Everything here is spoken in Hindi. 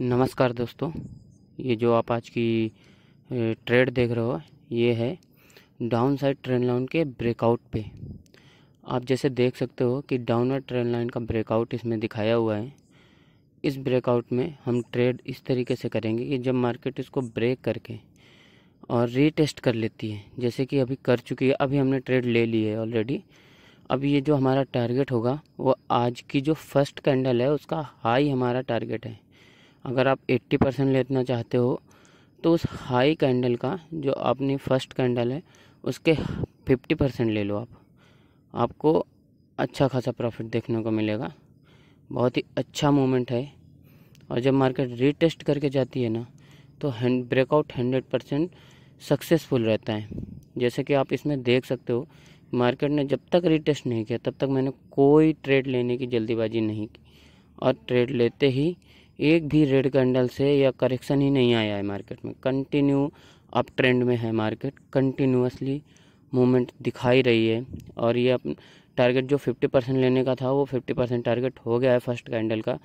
नमस्कार दोस्तों ये जो आप आज की ट्रेड देख रहे हो ये है डाउन साइड ट्रेंड लाइन के ब्रेकआउट पे आप जैसे देख सकते हो कि डाउनवर्ड ट्रेंड लाइन का ब्रेकआउट इसमें दिखाया हुआ है इस ब्रेकआउट में हम ट्रेड इस तरीके से करेंगे कि जब मार्केट इसको ब्रेक करके और रीटेस्ट कर लेती है जैसे कि अभी कर चुकी है अभी हमने ट्रेड ले ली है ऑलरेडी अब ये जो हमारा टारगेट होगा वो आज की जो फर्स्ट कैंडल है उसका हाई हमारा टारगेट है अगर आप 80 परसेंट लेना चाहते हो तो उस हाई कैंडल का जो अपनी फर्स्ट कैंडल है उसके 50 परसेंट ले लो आप आपको अच्छा खासा प्रॉफिट देखने को मिलेगा बहुत ही अच्छा मोमेंट है और जब मार्केट रीटेस्ट करके जाती है ना तो hand breakout hundred percent successful रहता है जैसे कि आप इसमें देख सकते हो मार्केट ने जब तक रीटेस्ट नहीं किया तब तक मैंने कोई ट्रेड लेने की जल्दीबाजी नहीं की और ट्रेड लेते ही एक भी रेड कैंडल से या करेक्शन ही नहीं आया है मार्केट में कंटिन्यू अप ट्रेंड में है मार्केट कंटिन्यूसली मूवमेंट दिखाई रही है और ये टारगेट जो 50 परसेंट लेने का था वो 50 परसेंट टारगेट हो गया है फर्स्ट कैंडल का